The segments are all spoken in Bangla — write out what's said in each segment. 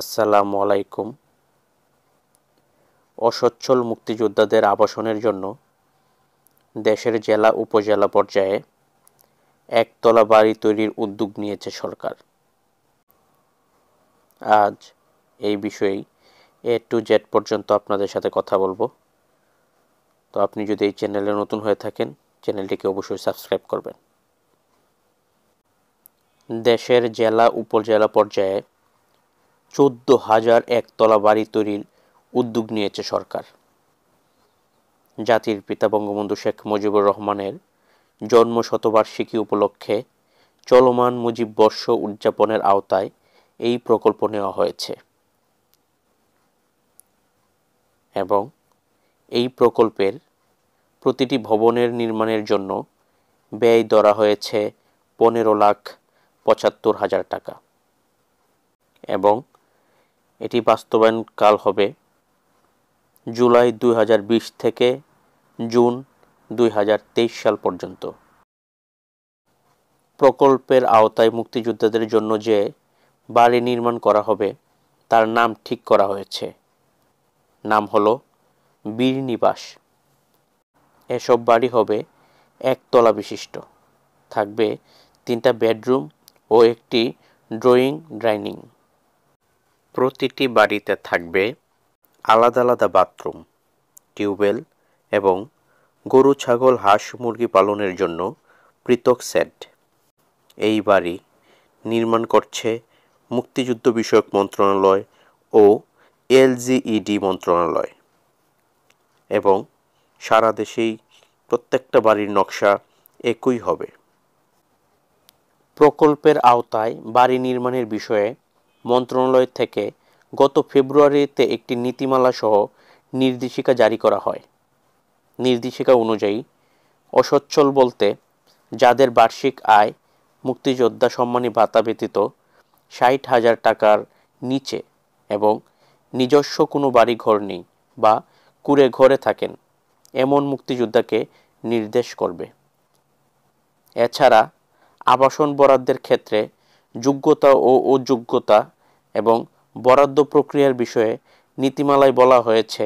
আসসালামু আলাইকুম অসচ্ছল মুক্তিযোদ্ধাদের আবাসনের জন্য দেশের জেলা উপজেলা পর্যায়ে একতলা বাড়ি তৈরির উদ্যোগ নিয়েছে সরকার আজ এই বিষয়েই এ টু জেড পর্যন্ত আপনাদের সাথে কথা বলবো তো আপনি যদি এই চ্যানেলে নতুন হয়ে থাকেন চ্যানেলটিকে অবশ্যই সাবস্ক্রাইব করবেন দেশের জেলা উপজেলা পর্যায়ে চোদ্দ হাজার একতলা বাড়ি তৈরির উদ্যোগ নিয়েছে সরকার জাতির পিতা বঙ্গবন্ধু শেখ মুজিবুর রহমানের জন্ম শতবার্ষিকী উপলক্ষে চলমান মুজিব বর্ষ উদযাপনের আওতায় এই প্রকল্প নেওয়া হয়েছে এবং এই প্রকল্পের প্রতিটি ভবনের নির্মাণের জন্য ব্যয় ধরা হয়েছে পনেরো লাখ পঁচাত্তর হাজার টাকা এবং এটি বাস্তবায়নকাল হবে জুলাই দুই থেকে জুন দুই সাল পর্যন্ত প্রকল্পের আওতায় মুক্তিযোদ্ধাদের জন্য যে বাড়ি নির্মাণ করা হবে তার নাম ঠিক করা হয়েছে নাম হল বীর নিবাস এসব বাড়ি হবে একতলা বিশিষ্ট থাকবে তিনটা বেডরুম ও একটি ড্রয়িং ডাইনিং প্রতিটি বাড়িতে থাকবে আলাদা আলাদা বাথরুম টিউবওয়েল এবং গরু ছাগল হাঁস মুরগি পালনের জন্য পৃথক সেট এই বাড়ি নির্মাণ করছে মুক্তিযুদ্ধ বিষয়ক মন্ত্রণালয় ও এলজিইডি মন্ত্রণালয় এবং সারা দেশেই প্রত্যেকটা বাড়ির নকশা একই হবে প্রকল্পের আওতায় বাড়ি নির্মাণের বিষয়ে মন্ত্রণালয় থেকে গত ফেব্রুয়ারিতে একটি নীতিমালা সহ নির্দেশিকা জারি করা হয় নির্দেশিকা অনুযায়ী অসচ্ছল বলতে যাদের বার্ষিক আয় মুক্তিযোদ্ধা সম্মানী ভাতা ব্যতীত ষাট হাজার টাকার নিচে এবং নিজস্ব কোনো বাড়ি ঘর নেই বা কুড়ে ঘরে থাকেন এমন মুক্তিযোদ্ধাকে নির্দেশ করবে এছাড়া আবাসন বরাদ্দের ক্ষেত্রে যোগ্যতা ও অযোগ্যতা এবং বরাদ্দ প্রক্রিয়ার বিষয়ে নীতিমালায় বলা হয়েছে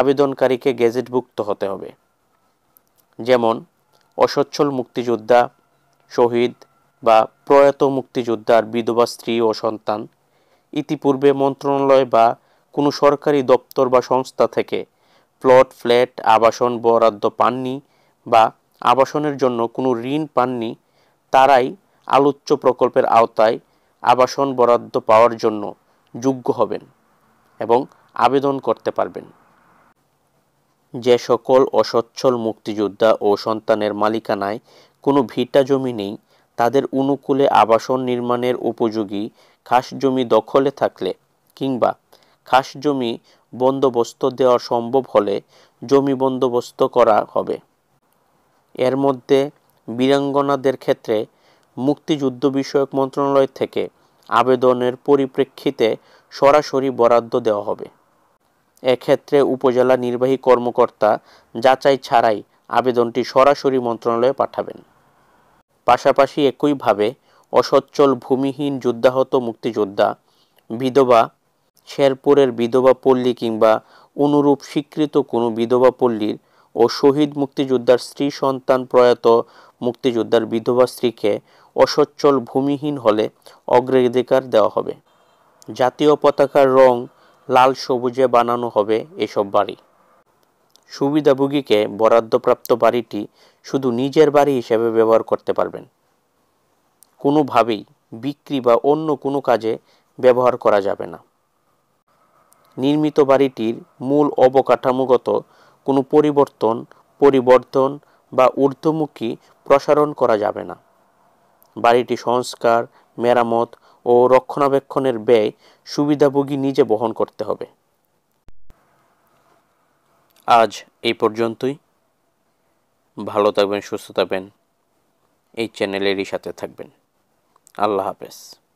আবেদনকারীকে গেজেটভুক্ত হতে হবে যেমন অসচ্ছল মুক্তিযোদ্ধা শহীদ বা প্রয়াত মুক্তিযোদ্ধার বিধবা স্ত্রী ও সন্তান ইতিপূর্বে মন্ত্রণালয় বা কোনো সরকারি দপ্তর বা সংস্থা থেকে প্লট ফ্ল্যাট আবাসন বরাদ্দ পাননি বা আবাসনের জন্য কোনো ঋণ পাননি তারাই আলোচ্য প্রকল্পের আওতায় আবাসন বরাদ্দ পাওয়ার জন্য যোগ্য হবেন এবং আবেদন করতে পারবেন যে সকল অসচ্ছল মুক্তিযোদ্ধা ও সন্তানের মালিকানায় কোনো ভিটা জমি নেই তাদের অনুকূলে আবাসন নির্মাণের উপযোগী খাস জমি দখলে থাকলে কিংবা খাস জমি বন্দোবস্ত দেওয়া সম্ভব হলে জমি বন্দোবস্ত করা হবে এর মধ্যে বীরাঙ্গনাদের ক্ষেত্রে মুক্তিযুদ্ধ বিষয়ক মন্ত্রণালয় থেকে আবেদনের পরিপ্রেক্ষিতে সরাসরি বরাদ্দ দেওয়া হবে এক্ষেত্রে উপজেলা নির্বাহী কর্মকর্তা যাচাই ছাড়াই আবেদনটি সরাসরি মন্ত্রণালয়ে পাঠাবেন পাশাপাশি একইভাবে অসচ্ছল ভূমিহীন যুদ্ধাহত মুক্তিযোদ্ধা বিধবা শেরপুরের বিধবা পল্লী কিংবা অনুরূপ স্বীকৃত কোনো বিধবা পল্লীর ও শহীদ মুক্তিযোদ্ধার স্ত্রী সন্তান প্রয়াত মুক্তিযোদ্ধার বিধবা স্ত্রীকে অসচ্ছল ভূমিহীন হলে অগ্রাধিকার দেওয়া হবে জাতীয় পতাকার রং লাল সবুজে বানানো হবে এসব বাড়ি সুবিধাভোগীকে বরাদ্দপ্রাপ্ত বাড়িটি শুধু নিজের বাড়ি হিসেবে ব্যবহার করতে পারবেন কোনোভাবেই বিক্রি বা অন্য কোনো কাজে ব্যবহার করা যাবে না নির্মিত বাড়িটির মূল অবকাঠামোগত কোনো পরিবর্তন পরিবর্তন বা ঊর্ধ্বমুখী প্রসারণ করা যাবে না বাড়িটি সংস্কার মেরামত ও রক্ষণাবেক্ষণের ব্যয় সুবিধাভোগী নিজে বহন করতে হবে আজ এই পর্যন্তই ভালো থাকবেন সুস্থ থাকবেন এই চ্যানেলেরই সাথে থাকবেন আল্লাহ হাফেজ